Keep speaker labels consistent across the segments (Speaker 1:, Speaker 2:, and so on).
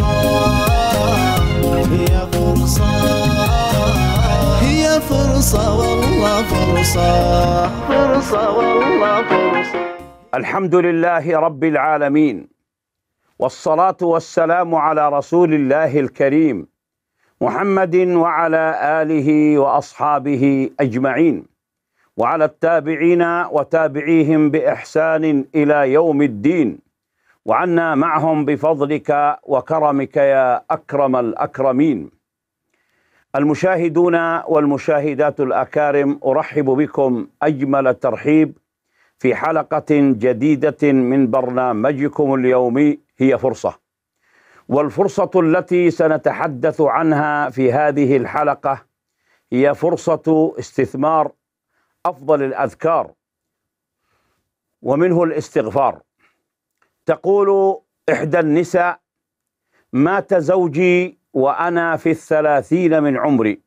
Speaker 1: هي فرصة هي فرصة والله فرصة فرصة والله فرصة الحمد لله رب العالمين والصلاة والسلام على رسول الله الكريم محمد وعلى آله وأصحابه أجمعين وعلى التابعين وتابعيهم بإحسان إلى يوم الدين وعنا معهم بفضلك وكرمك يا اكرم الاكرمين. المشاهدون والمشاهدات الاكارم ارحب بكم اجمل الترحيب في حلقه جديده من برنامجكم اليومي هي فرصه. والفرصه التي سنتحدث عنها في هذه الحلقه هي فرصه استثمار افضل الاذكار ومنه الاستغفار تقول إحدى النساء مات زوجي وأنا في الثلاثين من عمري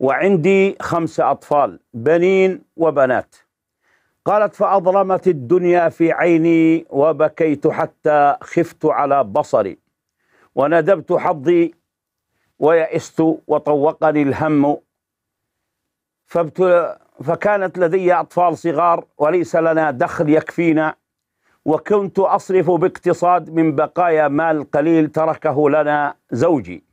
Speaker 1: وعندي خمس أطفال بنين وبنات قالت فأظلمت الدنيا في عيني وبكيت حتى خفت على بصري وندبت حظي ويئست وطوقني الهم فكانت لدي أطفال صغار وليس لنا دخل يكفينا وكنت أصرف باقتصاد من بقايا مال قليل تركه لنا زوجي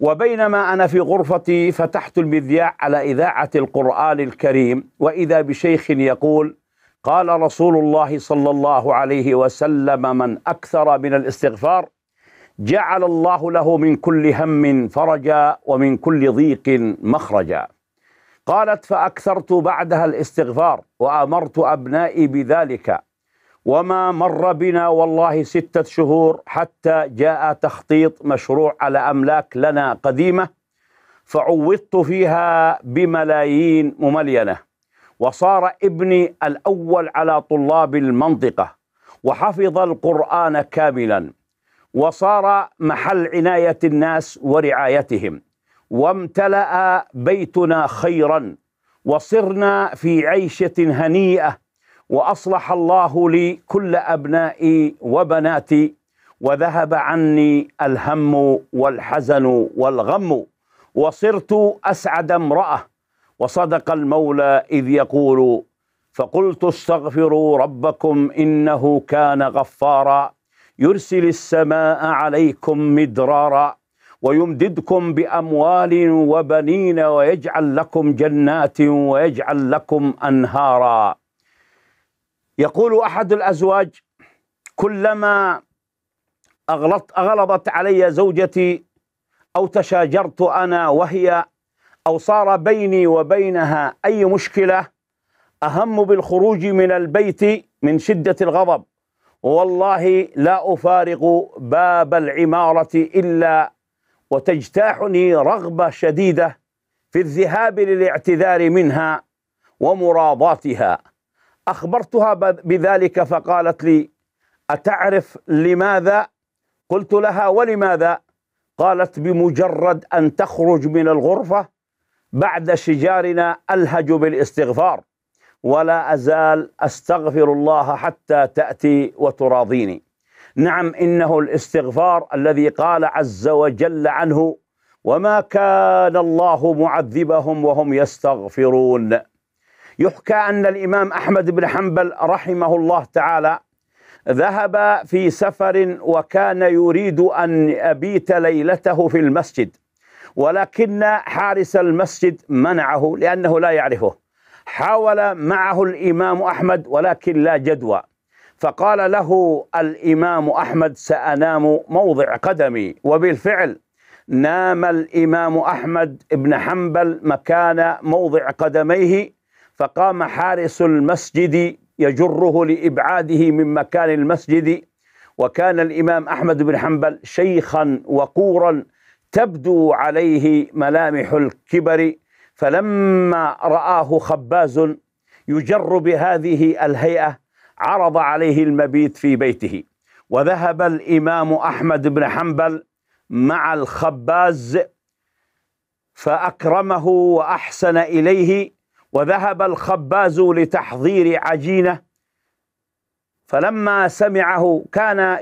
Speaker 1: وبينما أنا في غرفتي فتحت المذياع على إذاعة القرآن الكريم وإذا بشيخ يقول قال رسول الله صلى الله عليه وسلم من أكثر من الاستغفار جعل الله له من كل هم فرجا ومن كل ضيق مخرجا قالت فأكثرت بعدها الاستغفار وأمرت أبنائي بذلك وما مر بنا والله ستة شهور حتى جاء تخطيط مشروع على أملاك لنا قديمة فعوضت فيها بملايين مملينة وصار ابني الأول على طلاب المنطقة وحفظ القرآن كاملا وصار محل عناية الناس ورعايتهم وامتلأ بيتنا خيرا وصرنا في عيشة هنيئة واصلح الله لي كل ابنائي وبناتي وذهب عني الهم والحزن والغم وصرت اسعد امراه وصدق المولى اذ يقول فقلت استغفروا ربكم انه كان غفارا يرسل السماء عليكم مدرارا ويمددكم باموال وبنين ويجعل لكم جنات ويجعل لكم انهارا يقول أحد الأزواج كلما أغلط أغلبت علي زوجتي أو تشاجرت أنا وهي أو صار بيني وبينها أي مشكلة أهم بالخروج من البيت من شدة الغضب والله لا أفارق باب العمارة إلا وتجتاحني رغبة شديدة في الذهاب للاعتذار منها ومراضاتها أخبرتها بذلك فقالت لي أتعرف لماذا؟ قلت لها ولماذا؟ قالت بمجرد أن تخرج من الغرفة بعد شجارنا ألهج بالاستغفار ولا أزال أستغفر الله حتى تأتي وتراضيني نعم إنه الاستغفار الذي قال عز وجل عنه وما كان الله معذبهم وهم يستغفرون يحكى أن الإمام أحمد بن حنبل رحمه الله تعالى ذهب في سفر وكان يريد أن يبيت ليلته في المسجد ولكن حارس المسجد منعه لأنه لا يعرفه حاول معه الإمام أحمد ولكن لا جدوى فقال له الإمام أحمد سأنام موضع قدمي وبالفعل نام الإمام أحمد بن حنبل مكان موضع قدميه فقام حارس المسجد يجره لابعاده من مكان المسجد وكان الامام احمد بن حنبل شيخا وقورا تبدو عليه ملامح الكبر فلما راه خباز يجر بهذه الهيئه عرض عليه المبيت في بيته وذهب الامام احمد بن حنبل مع الخباز فاكرمه واحسن اليه وذهب الخباز لتحضير عجينه فلما سمعه كان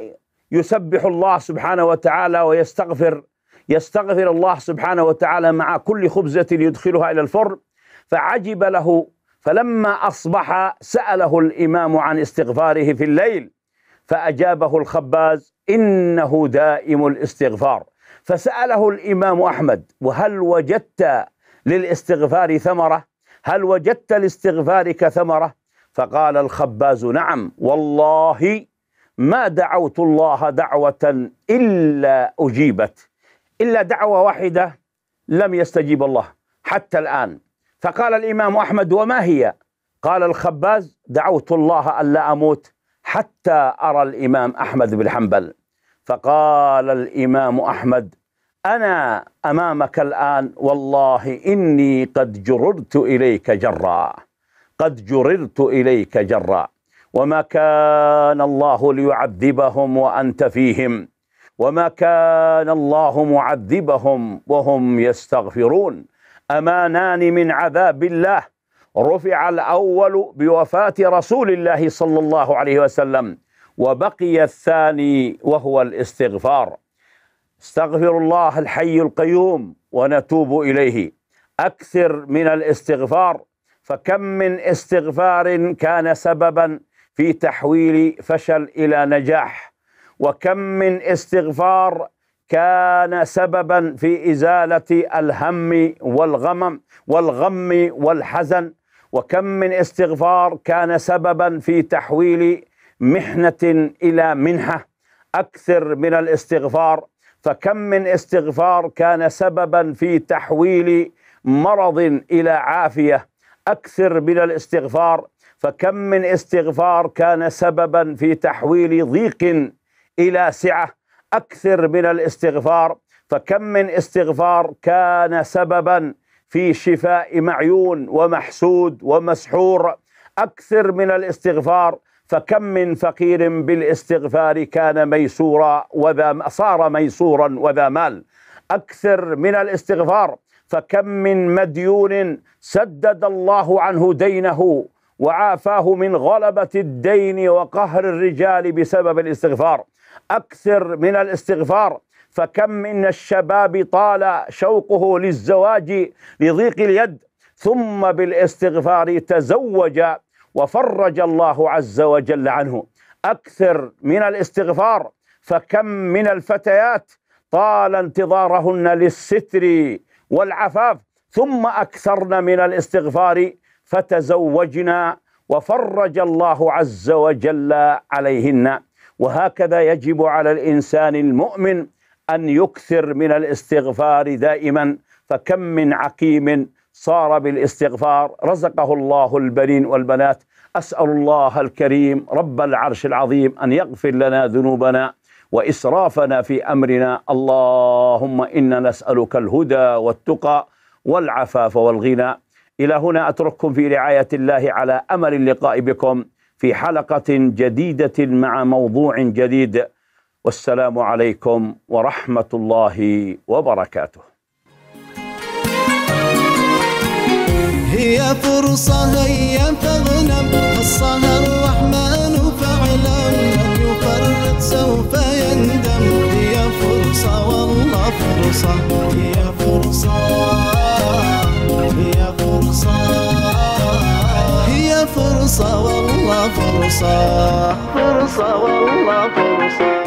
Speaker 1: يسبح الله سبحانه وتعالى ويستغفر يستغفر الله سبحانه وتعالى مع كل خبزه يدخلها الى الفرن فعجب له فلما اصبح ساله الامام عن استغفاره في الليل فاجابه الخباز انه دائم الاستغفار فساله الامام احمد وهل وجدت للاستغفار ثمره هل وجدت لاستغفارك ثمرة فقال الخباز نعم والله ما دعوت الله دعوة إلا أجيبت إلا دعوة واحدة لم يستجيب الله حتى الآن فقال الإمام أحمد وما هي قال الخباز دعوت الله ألا أموت حتى أرى الإمام أحمد بن حنبل فقال الإمام أحمد أنا أمامك الآن والله إني قد جررت إليك جرا قد جررت إليك جرا وما كان الله ليعذبهم وأنت فيهم وما كان الله معذبهم وهم يستغفرون أمانان من عذاب الله رفع الأول بوفاة رسول الله صلى الله عليه وسلم وبقي الثاني وهو الاستغفار استغفر الله الحي القيوم ونتوب اليه اكثر من الاستغفار فكم من استغفار كان سببا في تحويل فشل الى نجاح وكم من استغفار كان سببا في ازاله الهم والغمم والغم والحزن وكم من استغفار كان سببا في تحويل محنه الى منحه اكثر من الاستغفار فكم من استغفار كان سببا في تحويل مرض الى عافيه اكثر من الاستغفار فكم من استغفار كان سببا في تحويل ضيق الى سعه اكثر من الاستغفار فكم من استغفار كان سببا في شفاء معيون ومحسود ومسحور اكثر من الاستغفار فكم من فقير بالاستغفار كان ميسورا وذا صار ميسورا وذا مال أكثر من الاستغفار فكم من مديون سدد الله عنه دينه وعافاه من غلبة الدين وقهر الرجال بسبب الاستغفار أكثر من الاستغفار فكم من الشباب طال شوقه للزواج لضيق اليد ثم بالاستغفار تزوج وفرج الله عز وجل عنه اكثر من الاستغفار فكم من الفتيات طال انتظارهن للستر والعفاف ثم اكثرن من الاستغفار فتزوجنا وفرج الله عز وجل عليهن وهكذا يجب على الانسان المؤمن ان يكثر من الاستغفار دائما فكم من عقيم صار بالاستغفار رزقه الله البنين والبنات أسأل الله الكريم رب العرش العظيم أن يغفر لنا ذنوبنا وإسرافنا في أمرنا اللهم إنا نسألك الهدى والتقى والعفاف والغنى إلى هنا أترككم في رعاية الله على أمل اللقاء بكم في حلقة جديدة مع موضوع جديد والسلام عليكم ورحمة الله وبركاته هي فرصة هيا فاغنم قصها الرحمن فاعلم من يفرط سوف يندم هي فرصة والله فرصة هي فرصة هي فرصة هي فرصة والله فرصة فرصة والله فرصة